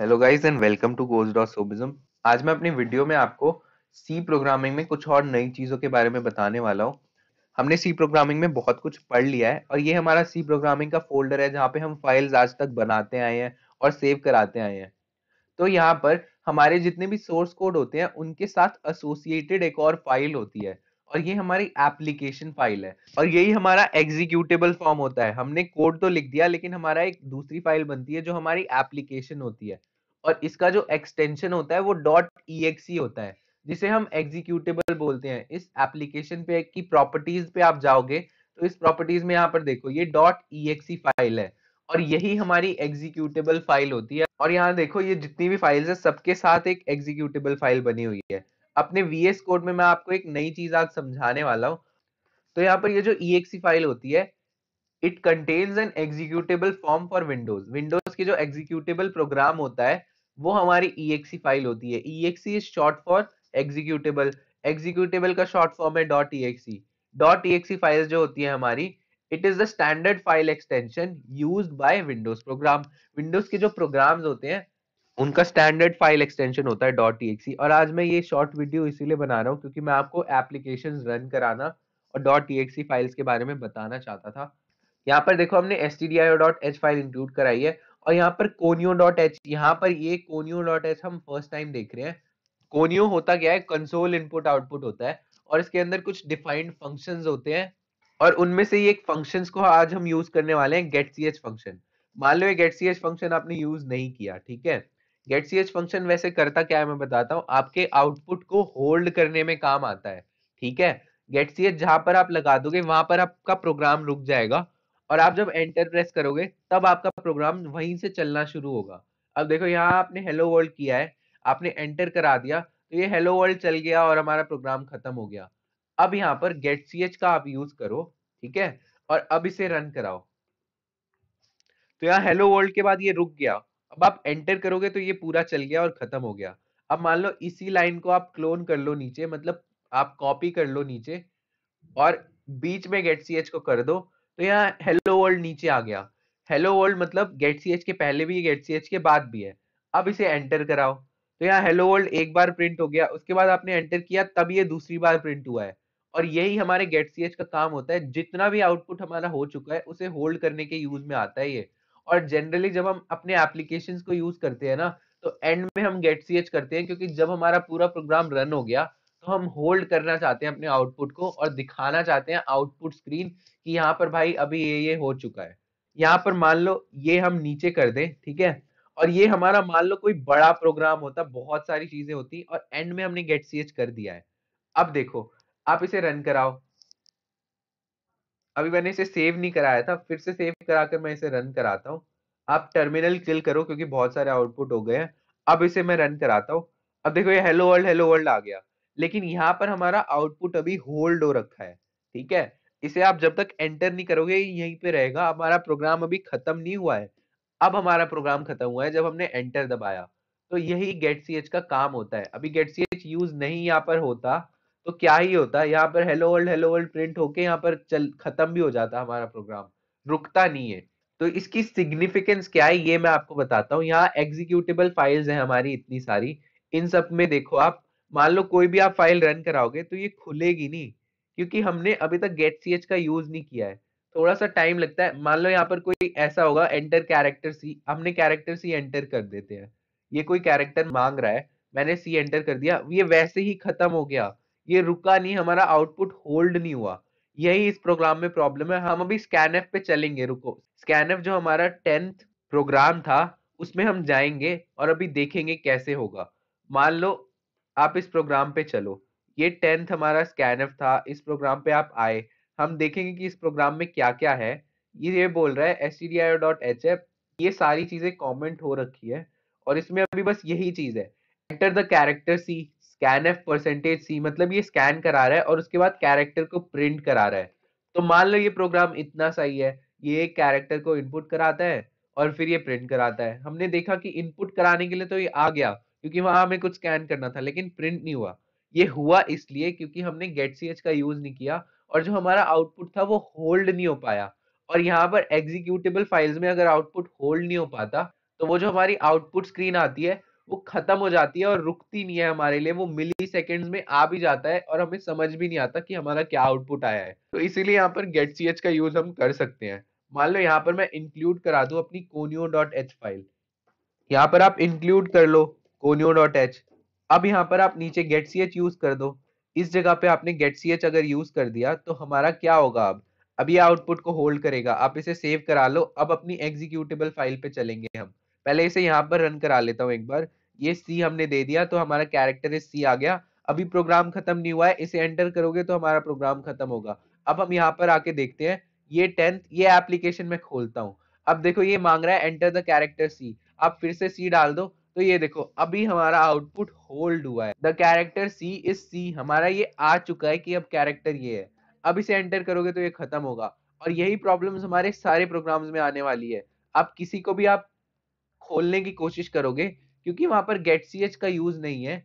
hello guys and welcome to गोज dot सोबिज्म आज मैं अपनी वीडियो में आपको सी प्रोग्रामिंग में कुछ और नई चीज़ों के बारे में बताने वाला हूँ हमने सी प्रोग्रामिंग में बहुत कुछ पढ़ लिया है और ये हमारा सी प्रोग्रामिंग का फोल्डर है जहाँ पे हम फाइल्स आज तक बनाते आए हैं और सेव कराते आए हैं तो यहाँ पर हमारे जितने भी सोर्स कोड होते हैं उनके साथ एसोसिएटेड एक और फाइल होती है और ये हमारी एप्लीकेशन फाइल है और यही हमारा एग्जीक्यूटेबल फॉर्म होता है हमने कोड तो लिख दिया लेकिन हमारा एक दूसरी फाइल बनती है जो हमारी एप्लीकेशन होती है और इसका जो एक्सटेंशन होता है वो डॉट ई होता है जिसे हम एग्जीक्यूटेबल बोलते हैं इस एप्लीकेशन पे की प्रॉपर्टीज पे आप जाओगे तो इस प्रॉपर्टीज में यहाँ पर देखो ये डॉट ई फाइल है और यही हमारी एग्जीक्यूटेबल फाइल होती है और यहाँ देखो ये जितनी भी फाइल्स है सबके साथ एक एग्जीक्यूटेबल फाइल बनी हुई है अपने वी कोड में मैं आपको एक नई चीज आज समझाने वाला हूँ तो यहाँ पर ये जो ई फाइल होती है it contains an executable form for Windows Windows के जो एग्जीक्यूटेबल प्रोग्राम होता है वो हमारी ई फाइल होती है E is short for executable executable का शॉर्ट फॉर्म है dot E dot E file जो होती है हमारी it is the standard file extension use by Windows program Windows के जो प्रोग्राम्स होते हैं उनका स्टैंडर्ड फाइल एक्सटेंशन होता है डॉट ई और आज मैं ये शॉर्ट वीडियो इसीलिए बना रहा हूँ क्योंकि मैं आपको एप्लीकेशन रन कराना और डॉट ई फाइल्स के बारे में बताना चाहता था यहाँ पर देखो हमने S T D I dot H file include कराई है और यहाँ पर कोनियो डॉट एच यहाँ पर ये कोनियो डॉट एच हम फर्स्ट टाइम देख रहे हैं कोनियो होता क्या है कंसोल इनपुट आउटपुट होता है और इसके अंदर कुछ डिफाइंड फंक्शंस होते हैं और उनमें से ये फंक्शंस को आज हम यूज करने वाले हैं गेट सी एच फंक्शन मान लो ये गेट सी एच फंक्शन आपने यूज नहीं किया ठीक है गेट सी एच फंक्शन वैसे करता क्या है मैं बताता हूँ आपके आउटपुट को होल्ड करने में काम आता है ठीक है गेट सी एच जहां पर आप लगा दोगे वहां पर आपका प्रोग्राम रुक जाएगा और आप जब एंटर प्रेस करोगे तब आपका प्रोग्राम वहीं से चलना शुरू होगा अब देखो यहाँ आपने हेलो वर्ल्ड किया है आपने एंटर करा दिया तो ये हेलो वर्ल्ड चल गया और हमारा प्रोग्राम खत्म हो गया अब यहाँ पर गेट सी एच का आप यूज करो ठीक है और अब इसे रन कराओ तो यहाँ हेलो वर्ल्ड के बाद ये रुक गया अब आप एंटर करोगे तो ये पूरा चल गया और खत्म हो गया अब मान लो इसी लाइन को आप क्लोन कर लो नीचे मतलब आप कॉपी कर लो नीचे और बीच में गेट सी एच को कर दो तो यहाँ हेलो वर्ल्ड नीचे आ गया हेलो वर्ल्ड मतलब गेट सी एच के पहले भी है गेट सी एच के बाद भी है अब इसे एंटर कराओ तो यहाँ हेलो वर्ल्ड एक बार प्रिंट हो गया उसके बाद आपने एंटर किया तब ये दूसरी बार प्रिंट हुआ है और यही हमारे गेट सी एच का काम होता है जितना भी आउटपुट हमारा हो चुका है उसे होल्ड करने के यूज में आता है ये और जनरली जब हम अपने एप्लीकेशन को यूज करते हैं ना तो एंड में हम गेट सी एच करते हैं क्योंकि जब हमारा पूरा प्रोग्राम रन हो गया तो हम होल्ड करना चाहते हैं अपने आउटपुट को और दिखाना चाहते हैं आउटपुट स्क्रीन कि यहाँ पर भाई अभी ये ये हो चुका है यहाँ पर मान लो ये हम नीचे कर दें ठीक है और ये हमारा मान लो कोई बड़ा प्रोग्राम होता बहुत सारी चीजें होती और एंड में हमने गेट सी कर दिया है अब देखो आप इसे रन कराओ अभी मैंने इसे सेव नहीं कराया था फिर से सेव कराकर मैं इसे रन कराता हूँ आप टर्मिनल किल करो क्योंकि बहुत सारे आउटपुट हो गए हैं अब इसे मैं रन कराता हूँ अब देखो ये हेलो वर्ल्ड हेलो वर्ल्ड आ गया लेकिन यहाँ पर हमारा आउटपुट अभी होल्ड हो रखा है ठीक है इसे आप जब तक एंटर नहीं करोगे यहीं पे रहेगा हमारा प्रोग्राम अभी खत्म नहीं हुआ है अब हमारा प्रोग्राम खत्म हुआ है जब हमने एंटर दबाया तो यही गेट सी एच का काम होता है अभी गेट सी एच यूज नहीं यहाँ पर होता तो क्या ही होता है यहाँ पर hello world hello world print होके यहाँ पर चल खत्म भी हो जाता हमारा प्रोग्राम रुकता नहीं है तो इसकी सिग्निफिकेंस क्या है ये मैं आपको बताता हूँ यहाँ एग्जीक्यूटेबल फाइल्स हैं हमारी इतनी सारी इन सब में देखो आप मान लो कोई भी आप फाइल रन कराओगे तो ये खुलेगी नहीं क्योंकि हमने अभी तक गेट सी एच का यूज नहीं किया है थोड़ा सा टाइम लगता है मान लो यहाँ पर कोई ऐसा होगा एंटर कैरेक्टर सी हमने कैरेक्टर सी एंटर कर देते हैं ये कोई कैरेक्टर मांग रहा है मैंने सी एंटर कर दिया ये वैसे ही खत्म हो गया ये रुका नहीं हमारा आउटपुट होल्ड नहीं हुआ यही इस प्रोग्राम में प्रॉब्लम है हम अभी स्कैनएफ पे चलेंगे रुको स्कैन एफ जो हमारा टेंथ प्रोग्राम था उसमें हम जाएंगे और अभी देखेंगे कैसे होगा मान लो आप इस प्रोग्राम पे चलो ये टेंथ हमारा स्कैन एफ था इस प्रोग्राम पे आप आए हम देखेंगे कि इस प्रोग्राम में क्या क्या है ये ये बोल रहा है S T D I dot H F ये सारी चीज़ें कॉमेंट हो रखी है और इसमें अभी बस यही चीज़ है enter the character C scan F percentage C मतलब ये स्कैन करा रहा है और उसके बाद कैरेक्टर को प्रिंट करा रहा है तो मान लो ये प्रोग्राम इतना सही है ये एक कैरेक्टर को इनपुट कराता है और फिर ये प्रिंट कराता है हमने देखा कि इनपुट कराने के लिए तो ये आ गया क्योंकि वहां हमें कुछ स्कैन करना था लेकिन प्रिंट नहीं हुआ ये हुआ इसलिए क्योंकि हमने गेट सी एच का यूज नहीं किया और जो हमारा आउटपुट था वो होल्ड नहीं हो पाया और यहाँ पर एग्जीक्यूटेबल फाइल्स में अगर आउटपुट होल्ड नहीं हो पाता तो वो जो हमारी आउटपुट स्क्रीन आती है वो खत्म हो जाती है और रुकती नहीं है हमारे लिए वो मिली सेकेंड्स में आ भी जाता है और हमें समझ भी नहीं आता कि हमारा क्या आउटपुट आया है तो इसीलिए यहाँ पर गेट सी एच का यूज हम कर सकते हैं मान लो यहाँ पर मैं इंक्लूड करा दू अपनी कोनियो डॉट एच फाइल यहाँ पर आप इंक्लूड कर लो कोनियो डॉट एच अब यहाँ पर आप नीचे गेट सी एच यूज कर दो इस जगह पे आपने गेट सी एच अगर यूज कर दिया तो हमारा क्या होगा अब अब ये आउटपुट को होल्ड करेगा आप इसे सेव करा लो अब अपनी एग्जीक्यूटेबल फाइल पे चलेंगे हम पहले इसे यहाँ पर रन करा लेता हूँ एक बार ये सी हमने दे दिया तो हमारा कैरेक्टर इस सी आ गया अभी प्रोग्राम खत्म नहीं हुआ है इसे एंटर करोगे तो हमारा प्रोग्राम खत्म होगा अब हम यहाँ पर आके देखते हैं ये टेंथ ये एप्लीकेशन में खोलता हूँ अब देखो ये मांग रहा है एंटर द कैरेक्टर सी आप फिर से सी डाल दो तो ये देखो अभी हमारा आउटपुट होल्ड हुआ है the character C is C हमारा ये आ चुका है कि अब कैरेक्टर ये है अब इसे एंटर करोगे तो ये खत्म होगा और यही प्रॉब्लम हमारे सारे प्रोग्राम्स में आने वाली है आप किसी को भी आप खोलने की कोशिश करोगे क्योंकि वहां पर गेट सी एच का यूज नहीं है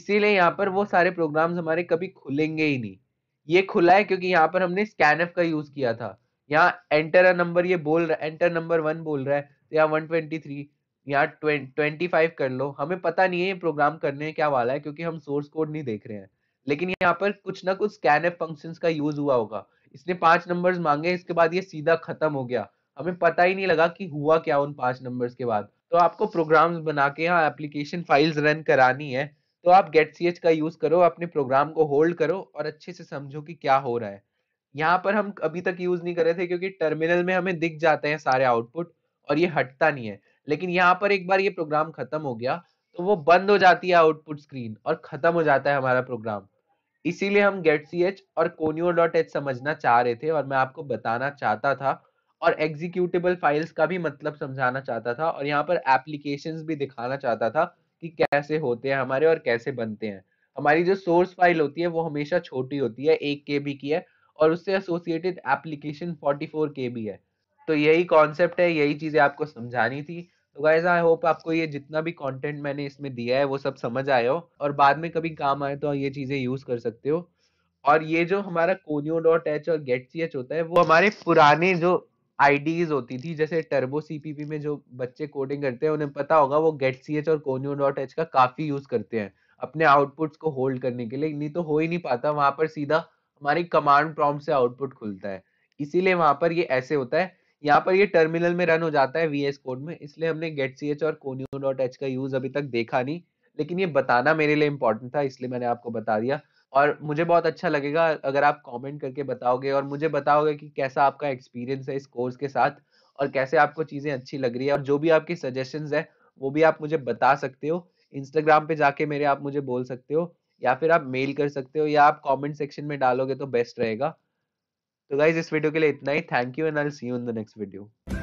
इसीलिए यहाँ पर वो सारे प्रोग्राम्स हमारे कभी खुलेंगे ही नहीं ये खुला है क्योंकि यहाँ पर हमने स्कैन एफ का यूज किया था यहाँ एंटर नंबर ये बोल रहा है एंटर नंबर वन बोल रहा है तो यहाँ वन ट्वेंटी थ्री या ट्वेंटी फाइव कर लो हमें पता नहीं है ये प्रोग्राम करने क्या वाला है क्योंकि हम सोर्स कोड नहीं देख रहे हैं लेकिन यहाँ पर कुछ ना कुछ स्कैन एफ फंक्शन का यूज हुआ होगा इसने पांच नंबर्स मांगे इसके बाद ये सीधा खत्म हो गया हमें पता ही नहीं लगा कि हुआ क्या उन पांच नंबर्स के बाद तो आपको प्रोग्राम्स बना के यहाँ एप्लीकेशन फाइल्स रन करानी है तो आप गेट सी एच का यूज करो अपने प्रोग्राम को होल्ड करो और अच्छे से समझो कि क्या हो रहा है यहाँ पर हम अभी तक यूज नहीं कर रहे थे क्योंकि टर्मिनल में हमें दिख जाते हैं सारे आउटपुट और ये हटता नहीं है लेकिन यहाँ पर एक बार ये प्रोग्राम खत्म हो गया तो वो बंद हो जाती है आउटपुट स्क्रीन और खत्म हो जाता है हमारा प्रोग्राम इसीलिए हम गेट सी एच और कोनियो डॉट एच समझना चाह रहे थे और मैं आपको बताना चाहता था और एग्जीक्यूटेबल फाइल्स का भी मतलब समझाना चाहता था और यहाँ पर एप्लीकेशन भी दिखाना चाहता था कि कैसे होते हैं हमारे और कैसे बनते हैं हमारी जो सोर्स फाइल होती है वो हमेशा छोटी होती है एक के बी की है और उससे associated application forty four K B है तो यही कॉन्सेप्ट है यही चीज़ें आपको समझानी थी तो गाइज आई होप आपको ये जितना भी कंटेंट मैंने इसमें दिया है वो सब समझ आए हो और बाद में कभी काम आए तो ये चीज़ें यूज़ कर सकते हो और ये जो हमारा कोनियो डॉट एच और गेट सी एच होता है वो हमारे पुराने जो आईडीज होती थी जैसे टर्बो सीपीपी में जो बच्चे कोडिंग करते हैं उन्हें पता होगा वो गेट सी एच और कोनियो डॉट एच का काफ़ी यूज़ करते हैं अपने आउटपुट्स को होल्ड करने के लिए नहीं तो हो ही नहीं पाता वहाँ पर सीधा हमारी कमांड प्रॉम्प्ट से आउटपुट खुलता है इसीलिए वहां पर ये ऐसे होता है यहाँ पर ये टर्मिनल में रन हो जाता है वी कोड में इसलिए हमने गेट सी एच और कोन्यू डॉट एच का यूज अभी तक देखा नहीं लेकिन ये बताना मेरे लिए इम्पोर्टेंट था इसलिए मैंने आपको बता दिया और मुझे बहुत अच्छा लगेगा अगर आप कमेंट करके बताओगे और मुझे बताओगे कि कैसा आपका एक्सपीरियंस है इस कोर्स के साथ और कैसे आपको चीज़ें अच्छी लग रही है और जो भी आपके सजेशन है वो भी आप मुझे बता सकते हो इंस्टाग्राम पे जाके मेरे आप मुझे बोल सकते हो या फिर आप मेल कर सकते हो या आप कमेंट सेक्शन में डालोगे तो बेस्ट रहेगा तो गाइज इस वीडियो के लिए इतना ही thank you and I see you in the next video